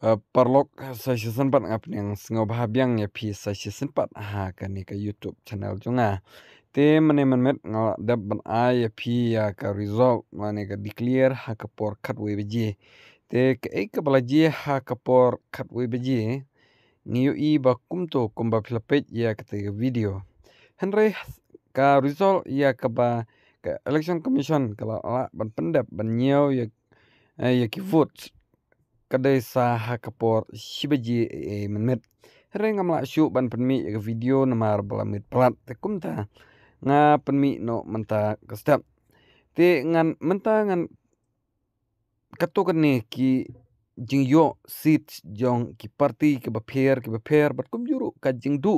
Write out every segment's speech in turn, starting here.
parlok sa si sempat ngap ning sngop ya pi sa si sempat ha ka ni ka youtube channel juga. te mane man met ngal dab ban ya pi ya ka result mane ka declare ha ka por khat we beji te ka ek ka bala ji ha ka por khat we beji ni i ba kum to kum ba ya ka video henry ka result ya ka ba ka election commission kala ala ban pendap ban nyau ya eh, ya ki vote kedai saha kapor shibaji e menmet renga shu ban penmi ke video namar belamit pelat tekumta nga penmi no menta step te ngan menta ngan ketu kene ki jing yo sit jong ki parti ke baper ke baper bat kum juru ka jing du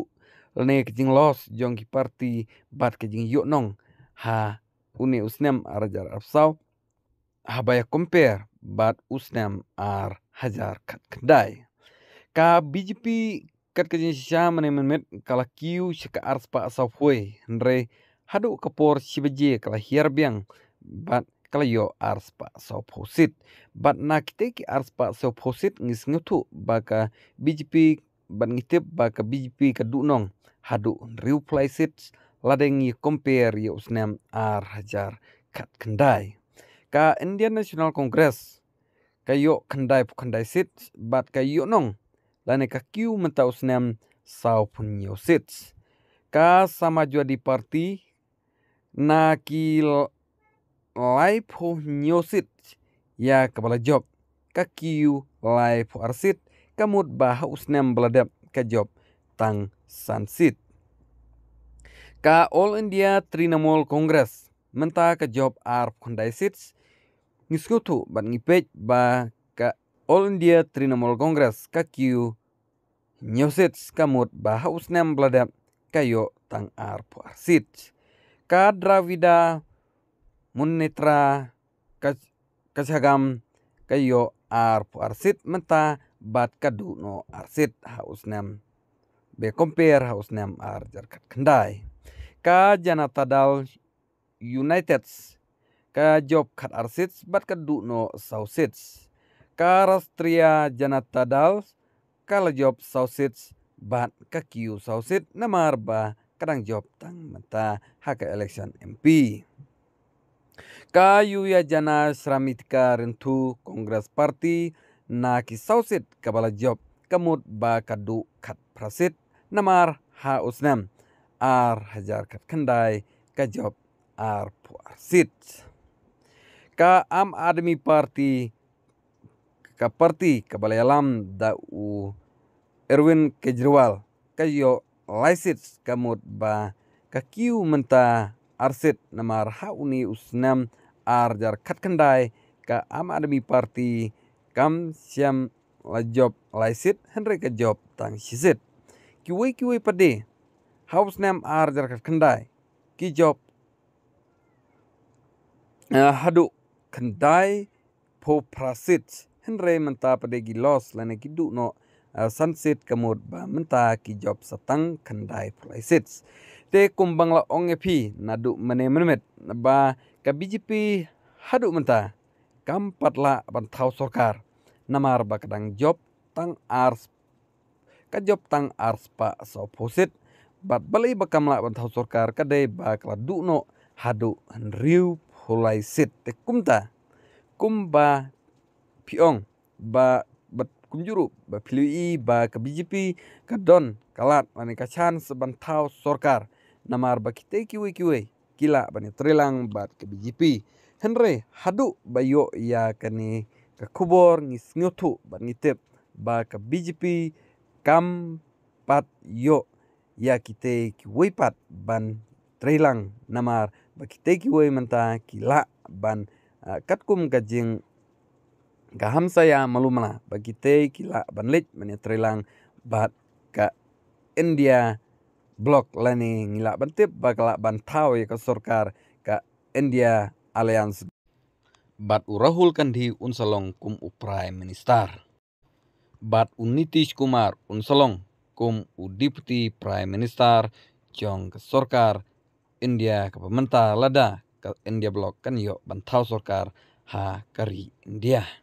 lene ke jing los jong ki parti bat ke jing yo nong ha uni usnem arjar apsau habaya compare bat usnem ar hajar हजार खटखटाए का BJP katkajin shaman men met kala kiu shika arspa asafwe nre hadu kapor shibaje kala hierbiang bat kala yo arspa posit bat na kite ki arspa soposit ngis ngutu baka BJP bat ngitip baka BJP ka haduk hadu riu sit ladeng ye compare ye usnam ar hajar kat kendai ka Indian National Congress kayo kandai pu kandai sit bat kayo nong lane kiu mentau senam sau pun yo sit ka sama jua di parti na ki lai pu nyo sit ya kepala job kiu lai pu arsit kamut bah usnem beladap ka job tang sansit ka all india trinamol congress menta ka job ar kandai sits Ngiskutu ban ngipej ba ka All India Trinamool Congress ka kiu nyoset kamut ba haus nem bladap kayo tang arpo arsit. Ka dravida munnetra kasagam kayo arpo arsit menta bat kaduno arsit haus nem Be compare haus nem ar jarkat kendai. Ka janata dal United ka job kat arsits bat ka du no sausits ka rastria janata ka la job sausits bat ka kiu sausit na marba kadang job tang mata haka election MP ka yuya jana sramitka rentu kongres Parti na ki sausit kabala job kamut ba du kat prasit namar ha usnam ar hajar kat kendai ka job ar puarsit का Am Aadmi Parti का party kabalayaalam da U Erwin Kejriwal yo laisit kamot ba kakiu menta arsit namar hauni usnam arjar katkandai ka am Admi parti kam siam la job laisit henry job tang sisit kiwe kiwe pade haus nam arjar katkandai ki job eh, haduk kendai po prasit henre menta pada gilos lene kidu no eh, sunset kemud ba menta ki job satang kendai prasit te kumbang la ong epi nadu mene menemet ba ka BJP hadu menta kampat la bantau sorkar namar ba kadang job tang ars ka job tang ars pa so posit bat balai bakamla bantau sorkar kadai ba kala no hadu riu hulaisit te eh, kumta kum ba piong ba bat kumjuru ba pilui ba ka BJP ka don kalat mani ka chan sebantau sorkar namar ba kite kiwe kiwe kila bani trilang ba ka BJP henre hadu ba yo ya kani ka kubor ngi snyotu ba ngitep ba ka BJP kam pat yo ya kite kiwe pat ban trilang namar bakite ki woi menta kila ban uh, katkum ka jing ka mana ya malumna teki la ban lej mani trilang bat ka india blok lani ngila ban bantip bakala bantau ya ka sorkar ka india alliance bat urahul kandi unsalong kum u prime minister bat unitish kumar unsalong kum u deputy prime minister jong sorkar India ke pemerintah lada ke India blok kan yuk bantau sorkar ha kari India.